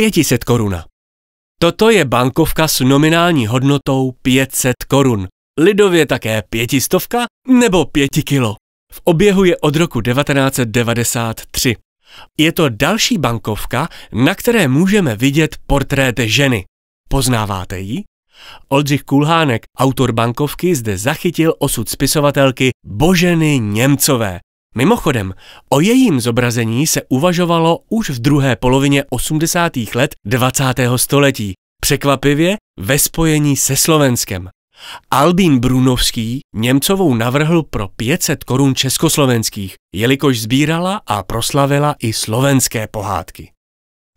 500 koruna. Toto je bankovka s nominální hodnotou 500 korun, lidově také pětistovka nebo pěti kilo. V oběhu je od roku 1993. Je to další bankovka, na které můžeme vidět portrét ženy. Poznáváte ji? Oldřich Kulhánek, autor bankovky, zde zachytil osud spisovatelky Boženy Němcové, Mimochodem, o jejím zobrazení se uvažovalo už v druhé polovině 80. let 20. století, překvapivě ve spojení se Slovenskem. Albín Brunovský Němcovou navrhl pro 500 korun československých, jelikož sbírala a proslavila i slovenské pohádky.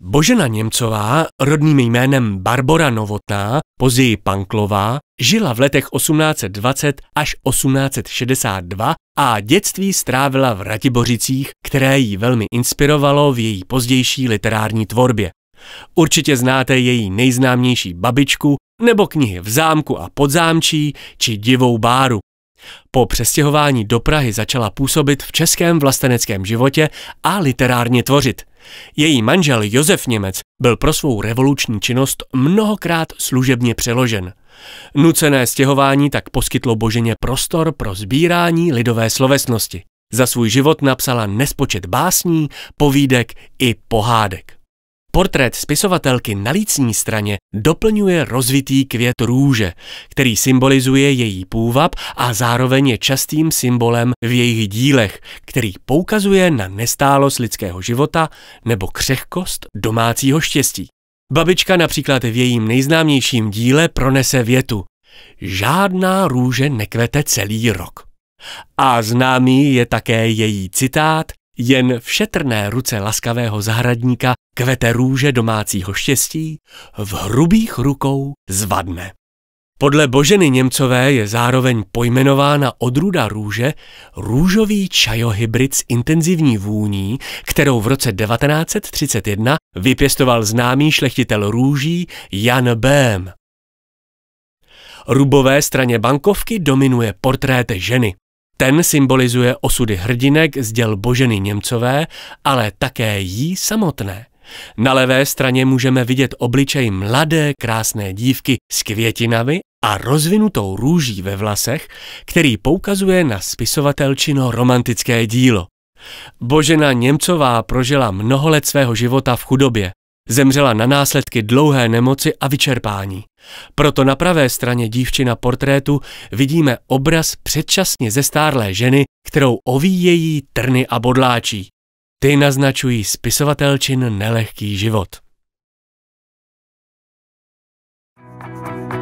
Božena Němcová, rodným jménem Barbora Novotná, později Panklová, žila v letech 1820 až 1862 a dětství strávila v Ratibořicích, které ji velmi inspirovalo v její pozdější literární tvorbě. Určitě znáte její nejznámější babičku nebo knihy v zámku a podzámčí či divou báru, po přestěhování do Prahy začala působit v českém vlasteneckém životě a literárně tvořit. Její manžel Josef Němec byl pro svou revoluční činnost mnohokrát služebně přeložen. Nucené stěhování tak poskytlo Boženě prostor pro sbírání lidové slovesnosti. Za svůj život napsala nespočet básní, povídek i pohádek. Portrét spisovatelky na lícní straně doplňuje rozvitý květ růže, který symbolizuje její půvab a zároveň je častým symbolem v jejich dílech, který poukazuje na nestálost lidského života nebo křehkost domácího štěstí. Babička například v jejím nejznámějším díle pronese větu Žádná růže nekvete celý rok. A známý je také její citát jen v šetrné ruce laskavého zahradníka kvete růže domácího štěstí, v hrubých rukou zvadne. Podle Boženy Němcové je zároveň pojmenována odruda růže růžový čajohybrid s intenzivní vůní, kterou v roce 1931 vypěstoval známý šlechtitel růží Jan Bém. Rubové straně bankovky dominuje portrét ženy. Ten symbolizuje osudy hrdinek z děl Boženy Němcové, ale také jí samotné. Na levé straně můžeme vidět obličej mladé krásné dívky s květinami a rozvinutou růží ve vlasech, který poukazuje na spisovatelčino romantické dílo. Božena Němcová prožila mnoho let svého života v chudobě. Zemřela na následky dlouhé nemoci a vyčerpání. Proto na pravé straně dívčina portrétu vidíme obraz předčasně zestárlé ženy, kterou ovíjejí trny a bodláčí. Ty naznačují spisovatelčin nelehký život. thank you